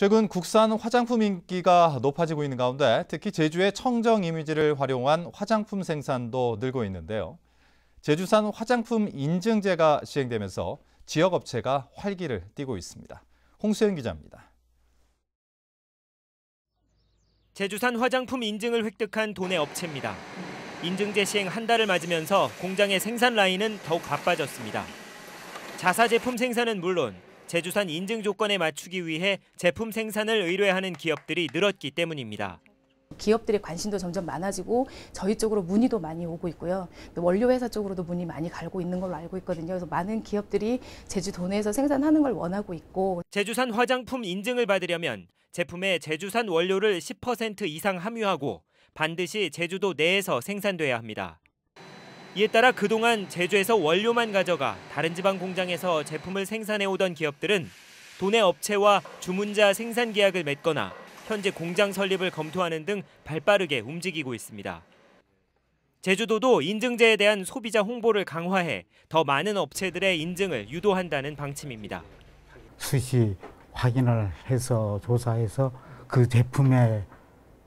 최근 국산 화장품 인기가 높아지고 있는 가운데 특히 제주의 청정 이미지를 활용한 화장품 생산도 늘고 있는데요. 제주산 화장품 인증제가 시행되면서 지역 업체가 활기를 띠고 있습니다. 홍수영 기자입니다. 제주산 화장품 인증을 획득한 도내 업체입니다. 인증제 시행 한 달을 맞으면서 공장의 생산 라인은 더욱 바빠졌습니다. 자사 제품 생산은 물론 제주산 인증 조건에 맞추기 위해 제품 생산을 의뢰하는 기업들이 늘었기 때문입니다. 기업들의 관심도 점점 많아지고 저희 쪽으로 문의도 많이 오고 있고요. 원료 회사 쪽으로도 문의 많이 갈고 있는 걸로 알고 있거든요. 그래서 많은 기업들이 제주도 내에서 생산하는 걸 원하고 있고 제주산 화장품 인증을 받으려면 제품에 제주산 원료를 10% 이상 함유하고 반드시 제주도 내에서 생산돼야 합니다. 이에 따라 그동안 제주에서 원료만 가져가 다른 지방 공장에서 제품을 생산해 오던 기업들은 도내 업체와 주문자 생산 계약을 맺거나 현재 공장 설립을 검토하는 등 발빠르게 움직이고 있습니다. 제주도도 인증제에 대한 소비자 홍보를 강화해 더 많은 업체들의 인증을 유도한다는 방침입니다. 수시 확인을 해서 조사해서 그 제품에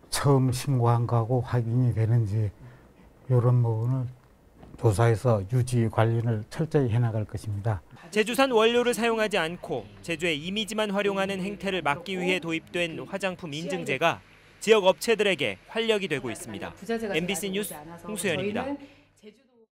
처음 신고한 거하고 확인이 되는지 이런 부분을 도사에서 유지 관리를 철저히 해나갈 것입니다. 제주산 원료를 사용하지 않고 제주의 이미지만 활용하는 행태를 막기 위해 도입된 화장품 인증제가 지역 업체들에게 활력이 되고 있습니다. MBC 뉴스 홍수연입니다.